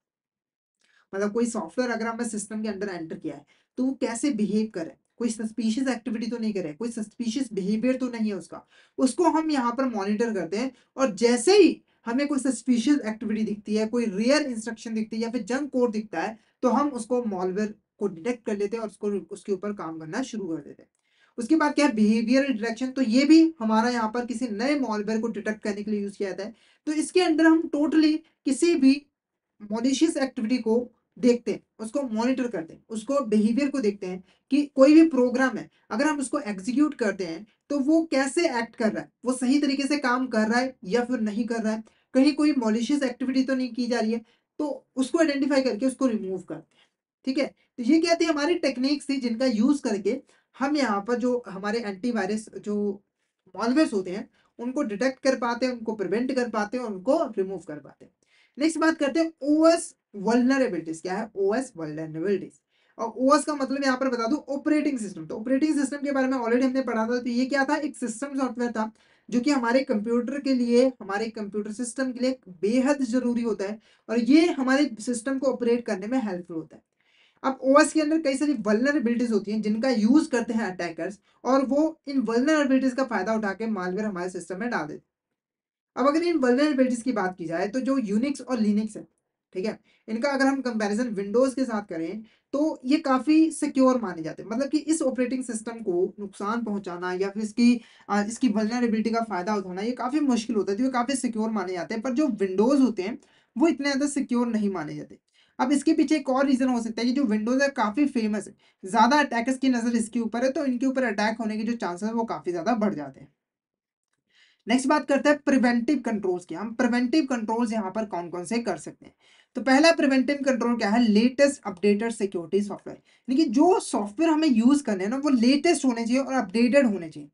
मतलब कोई सॉफ्टवेयर अगर हमने सिस्टम के अंदर एंटर किया है तो वो कैसे बिहेव करे कोई सस्पिशियस एक्टिविटी तो नहीं करे कोई सस्पिशियस बिहेवियर तो नहीं है उसका उसको हम यहाँ पर मॉनिटर करते हैं और जैसे ही हमें कोई सस्पिशियस एक्टिविटी दिखती है कोई रियर इंस्ट्रक्शन दिखती है या फिर जंक कोड दिखता है तो हम उसको मॉलवेयर को डिटेक्ट कर लेते हैं और उसको उसके ऊपर काम करना शुरू कर देते हैं उसके बाद क्या है बिहेवियर डिटेक्शन तो ये भी हमारा यहाँ पर किसी नए मॉलवेयर को डिटेक्ट करने के लिए यूज किया जाता है तो इसके अंदर हम टोटली किसी भी मॉलिशियस एक्टिविटी को देखते हैं उसको मॉनिटर करते हैं उसको बिहेवियर को देखते हैं कि कोई भी प्रोग्राम है अगर हम उसको एग्जीक्यूट करते हैं तो वो कैसे एक्ट कर रहा है वो सही तरीके से काम कर रहा है या फिर नहीं कर रहा है कहीं कोई मॉलिशियस एक्टिविटी तो नहीं की जा रही है तो उसको आइडेंटिफाई करके उसको रिमूव करते हैं ठीक है तो ये क्या थी हमारी टेक्निक्स थी जिनका यूज करके हम यहाँ पर जो हमारे एंटीवायरस जो मॉलवेस होते हैं उनको डिटेक्ट कर पाते हैं उनको प्रिवेंट कर पाते हैं उनको रिमूव कर पाते हैं नेक्स्ट बात करते हैं ओएस वर्ल्डनरेबिलिटीज क्या है ओ एस वर्ल्डनरेबिलिटीज और ओ एस का मतलब यहाँ पर बता दू ऑपरेटिंग सिस्टम तो ऑपरेटिंग सिस्टम के बारे में ऑलरेडी हमने पढ़ा था तो ये क्या था एक सिस्टम सॉफ्टवेयर था जो कि हमारे कंप्यूटर के लिए हमारे कंप्यूटर सिस्टम के लिए बेहद ज़रूरी होता है और ये हमारे सिस्टम को ऑपरेट करने में हेल्पफुल होता है अब ओएस के अंदर कई सारी वर्नरेबिलिटीज होती हैं जिनका यूज़ करते हैं अटैकर्स और वो इन वर्नरेबिलिटीज का फ़ायदा उठा के मालवेयर हमारे सिस्टम में डाल देते हैं अब अगर इन वर्नरेबिलिटीज की बात की जाए तो जो यूनिक्स और लिनिक्स है ठीक है इनका अगर हम कंपैरिजन विंडोज के साथ करें तो ये काफ़ी सिक्योर माने जाते हैं मतलब कि इस ऑपरेटिंग सिस्टम को नुकसान पहुंचाना या फिर इसकी इसकी वलनरेबिलिटी का फ़ायदा उठाना ये काफ़ी मुश्किल होता है जो काफ़ी सिक्योर माने जाते हैं पर जो विंडोज़ होते हैं वो इतने ज़्यादा सिक्योर नहीं माने जाते अब इसके पीछे एक और रीज़न हो सकता है कि जो विंडोज़ है काफ़ी फेमस है ज़्यादा अटैकर्स की नज़र इसके ऊपर है तो इनके ऊपर अटैक होने के जो चांसेस है वो काफ़ी ज़्यादा बढ़ जाते हैं नेक्स्ट बात करते हैं प्रिवेंटिव कंट्रोल्स की हम प्रिवेंटिव कंट्रोल्स यहाँ पर कौन कौन से कर सकते हैं तो पहला प्रिवेंटिव कंट्रोल क्या है लेटेस्ट अपडेटेड सिक्योरिटी सॉफ्टवेयर यानी कि जो सॉफ्टवेयर हमें यूज करने हैं ना वो लेटेस्ट होने चाहिए और अपडेटेड होने चाहिए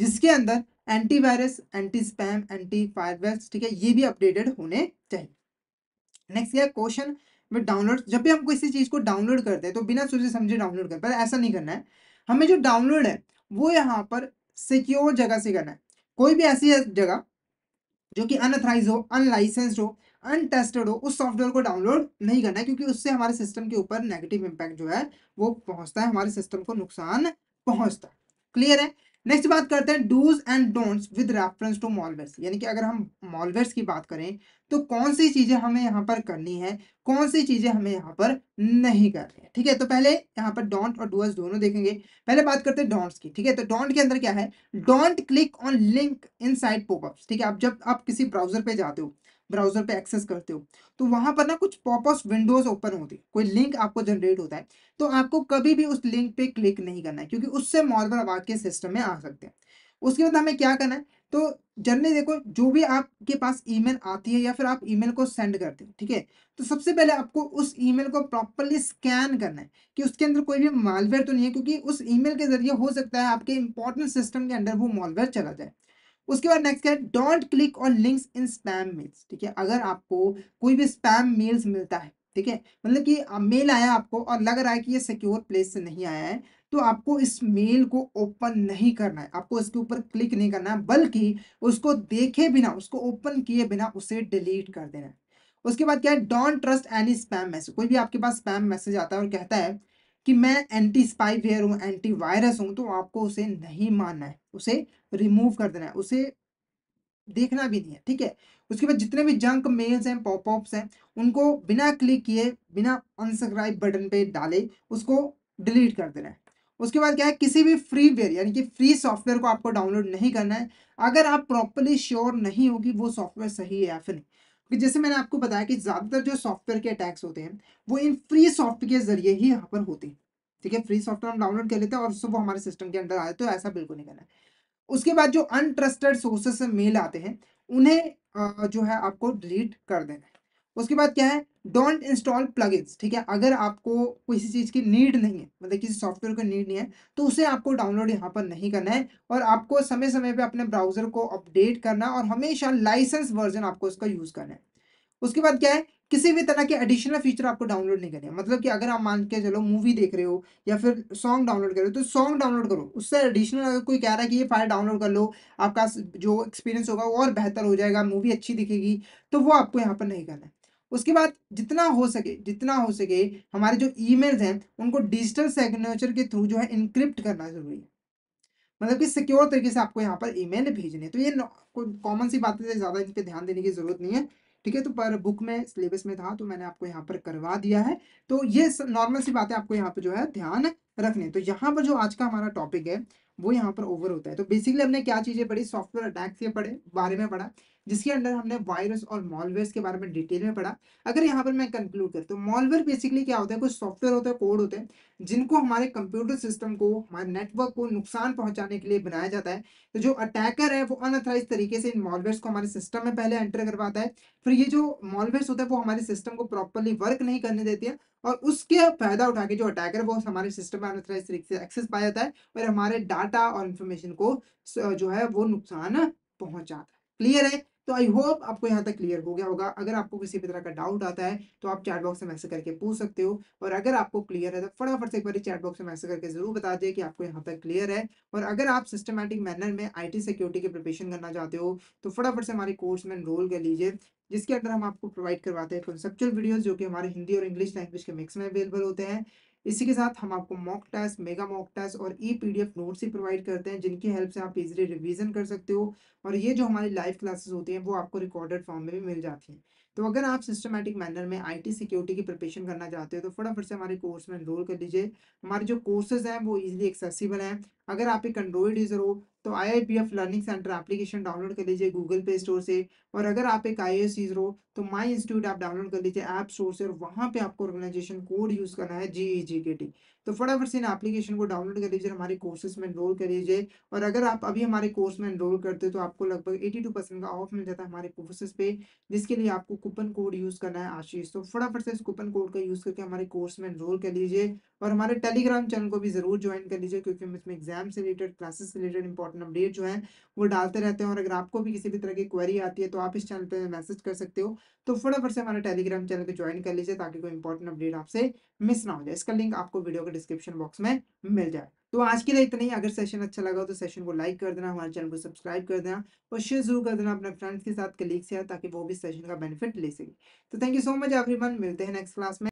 जिसके अंदर anti virus anti spam anti फायरवेक्स ठीक है ये भी अपडेटेड होने चाहिए नेक्स्ट क्या क्वेश्चन विद डाउनलोड जब भी हम किसी चीज़ को डाउनलोड करते हैं तो बिना सोचे समझे डाउनलोड कर पर ऐसा नहीं करना है हमें जो डाउनलोड है वो यहाँ पर सिक्योर जगह से करना है कोई भी ऐसी जगह जो कि अनऑथराइज हो अनलाइसेंस्ड हो अनटेस्टेड हो उस सॉफ्टवेयर को डाउनलोड नहीं करना है क्योंकि उससे हमारे सिस्टम के ऊपर नेगेटिव इम्पैक्ट जो है वो पहुंचता है हमारे सिस्टम को नुकसान पहुंचता है क्लियर है नेक्स्ट बात करते हैं dos and don'ts with reference to malwares यानी कि अगर हम मॉलवेयर्स की बात करें तो कौन सी चीज़ें हमें यहाँ पर करनी है कौन सी चीज़ें हमें यहाँ पर नहीं करनी है ठीक है तो पहले यहाँ पर डोंट और डूज दोनों देखेंगे पहले बात करते हैं डोंट्स की ठीक है तो डोंट के अंदर क्या है don't click on link inside popup ठीक है आप जब आप किसी ब्राउजर पे जाते हो ब्राउजर पे एक्सेस करते हो तो वहां पर ना कुछ पॉपअप विंडोज ओपन होती है कोई लिंक आपको जनरेट होता है तो आपको कभी भी उस लिंक पे क्लिक नहीं करना है क्योंकि उससे मॉलवर आपके सिस्टम में आ सकते हैं उसके बाद हमें क्या करना है तो जनरली देखो जो भी आपके पास ईमेल आती है या फिर आप ईमेल को सेंड करते हो ठीक है तो सबसे पहले आपको उस ईमेल को प्रॉपरली स्कैन करना है कि उसके अंदर कोई भी मालवेयर तो नहीं है क्योंकि उस ईमेल के जरिए हो सकता है आपके इंपॉर्टेंट सिस्टम के अंदर वो मॉलवेयर चला जाए उसके बाद नेक्स्ट क्या है don't click on links in spam mails ठीक है अगर आपको कोई भी स्पैम मेल्स मिलता है ठीक है मतलब कि मेल आया आपको और लग रहा है कि ये सिक्योर प्लेस से नहीं आया है तो आपको इस मेल को ओपन नहीं करना है आपको इसके ऊपर क्लिक नहीं करना है बल्कि उसको देखे बिना उसको ओपन किए बिना उसे डिलीट कर देना है उसके बाद क्या है don't trust any spam message कोई भी आपके पास स्पैम मैसेज आता है और कहता है कि मैं एंटी वेयर हूँ एंटी वायरस हूँ तो आपको उसे नहीं मानना है उसे रिमूव कर देना है उसे देखना भी नहीं है ठीक है उसके बाद जितने भी जंक मेल्स हैं पॉपअप्स हैं उनको बिना क्लिक किए बिना अनसब्सक्राइब बटन पे डाले उसको डिलीट कर देना है उसके बाद क्या है किसी भी फ्री वेयर यानी कि फ्री सॉफ्टवेयर को आपको डाउनलोड नहीं करना है अगर आप प्रॉपरली श्योर नहीं होगी वो सॉफ्टवेयर सही है या फिर नहीं कि जैसे मैंने आपको बताया कि ज़्यादातर जो सॉफ्टवेयर के अटैक्स होते हैं वो इन फ्री सॉफ्टवेयर के जरिए ही यहाँ पर होते हैं ठीक है फ्री सॉफ्टवेयर हम डाउनलोड कर लेते हैं और वो हमारे सिस्टम के अंदर आ जाते हैं तो ऐसा बिल्कुल नहीं करना है उसके बाद जो अनट्रस्टेड सोर्सेस से मेल आते हैं उन्हें जो है आपको डिलीट कर देना है उसके बाद क्या है डोंट इंस्टॉल प्लग ठीक है अगर आपको किसी चीज़ की नीड नहीं है मतलब किसी सॉफ्टवेयर की नीड नहीं है तो उसे आपको डाउनलोड यहाँ पर नहीं करना है और आपको समय समय पे अपने ब्राउजर को अपडेट करना और हमेशा लाइसेंस वर्जन आपको उसका यूज़ करना है उसके बाद क्या है किसी भी तरह के एडिशनल फीचर आपको डाउनलोड नहीं करने मतलब कि अगर आप मान के चलो मूवी देख रहे हो या फिर सॉन्ग डाउनलोड कर रहे हो तो सॉन्ग डाउनलोड करो उससे एडिशनल अगर कोई कह रहा है कि ये फाइल डाउनलोड कर लो आपका जो एक्सपीरियंस होगा वो और बेहतर हो जाएगा मूवी अच्छी दिखेगी तो वो आपको यहाँ पर नहीं करना है उसके बाद जितना हो सके जितना हो सके हमारे जो ईमेल्स हैं उनको डिजिटल सिग्नेचर के थ्रू जो है इनक्रिप्ट करना जरूरी है मतलब कि सिक्योर तरीके से आपको यहाँ पर ईमेल भेजने तो ये कोई कॉमन सी बातें ज़्यादा इन पर ध्यान देने की ज़रूरत नहीं है ठीक है तो पर बुक में सिलेबस में था तो मैंने आपको यहाँ पर करवा दिया है तो ये नॉर्मल सी बातें आपको यहाँ पर जो है ध्यान रखने तो यहाँ पर जो आज का हमारा टॉपिक है वो यहाँ पर ओवर होता है तो बेसिकली हमने क्या चीज़ें पढ़ी सॉफ्टवेयर अटैक्स ये पढ़े बारे में पढ़ा जिसके अंदर हमने वायरस और मॉलवेयर के बारे में डिटेल में पढ़ा अगर यहाँ पर मैं कंक्लूड करता तो मॉलवेयर बेसिकली क्या होता है कुछ सॉफ्टवेयर होता है कोड होते हैं जिनको हमारे कंप्यूटर सिस्टम को हमारे नेटवर्क को नुकसान पहुंचाने के लिए बनाया जाता है तो जो अटैकर है वो अनऑथराइज तरीके से इन मॉलवेयर्स को हमारे सिस्टम में पहले एंटर करवाता है फिर ये जो मॉलवेयर होता है वो हमारे सिस्टम को प्रॉपरली वर्क नहीं करने देते हैं और उसके फायदा उठा के जो अटैकर है वो हमारे सिस्टम में अनऑथराइज तरीके से एक्सेस पाया जाता है और हमारे डाटा और इन्फॉर्मेशन को जो है वो नुकसान पहुंचाता है क्लियर है तो आई होप आपको यहाँ तक क्लियर हो गया होगा अगर आपको किसी भी तरह का डाउट आता है तो आप चैट बॉक्स में मैसेज करके पूछ सकते हो और अगर आपको क्लियर है तो फटाफट से एक बार चैट बॉक्स में मैसेज करके जरूर बता दें कि आपको यहाँ तक क्लियर है और अगर आप सिस्टमैटिक मैनर में आई सिक्योरिटी की प्रिपेशन करना चाहते हो तो फटाफट से हमारे कोर्स में एनरोल कर लीजिए जिसके अंदर हम आपको प्रोवाइड करवाते हैं कॉन्सेप्चुअल वीडियोज जो कि हमारे हिंदी और इंग्लिश लैंग्वेज के मिक्स में अवेलेबल होते हैं इसी के साथ हम आपको mock test mega mock test और E P D F notes भी प्रोवाइड करते हैं जिनकी हेल्प से आप इजिली रिवीजन कर सकते हो और ये जो हमारी लाइव क्लासेस होती हैं वो आपको रिकॉर्डेड फॉर्म में भी मिल जाती हैं तो अगर आप सिस्टमैटिक मैनर में आईटी सिक्योरिटी की प्रिपरेशन करना चाहते हो तो फटाफट से हमारे कोर्स में एनरोल कर लीजिए हमारे जो कोर्सेज हैं वो इजीली एक्सेसिबल हैं अगर आप एक एंड्रॉइड यूज़र हो तो I learning centre application download कर लीजिए गूगल प्ले स्टोर से और अगर आप एक आई यूज़र हो तो माई इंस्टीट्यूट आप डाउनलोड कर लीजिए ऐप स्टोर से और वहाँ पे आपको ऑर्गेनाइजेशन कोड यूज़ करना है जी जी के टी तो फटाफट से इन एप्लीकेशन को डाउनलोड कर लीजिए हमारे कोर्सेज में एनरोल कर लीजिए और अगर आप अभी हमारे कोर्स में एनरोल करते हो तो आपको लगभग एटी टू परसेंट का ऑफ मिल जाता है हमारे कोर्सेज पे जिसके लिए आपको कूपन कोड यूज़ करना है आशीष तो फटाफट से इस कूपन कोड का यूज़ करके हमारे कोर्स में एनरोल कर लीजिए और हमारे टेलीग्राम चैनल को भी ज़रूर ज्वाइन कर लीजिए क्योंकि हम इसमें एग्जाम एग्जाम से रिलेटेड क्लासेस से रिलेटेड इंपॉर्टेंट अपडेट जो है वो डालते रहते हैं और अगर आपको भी किसी भी तरह की क्वेरी आती है तो आप इस चैनल पर मैसेज कर सकते हो तो फटाफट से हमारे टेलीग्राम चैनल को ज्वाइन कर लीजिए ताकि कोई इंपॉर्टेंट अपडेट आपसे मिस ना हो जाए इसका लिंक आपको वीडियो के डिस्क्रिप्शन बॉक्स में मिल जाए तो आज के लिए इतना ही अगर सेशन अच्छा लगा हो तो सेशन को लाइक कर देना हमारे चैनल को सब्सक्राइब कर देना और शेयर जरूर कर देना अपने फ्रेंड्स के साथ कलीग से ताकि वो भी सेशन का बेनिफिट ले सके तो thank you so much everyone मिलते हैं नेक्स्ट क्लास में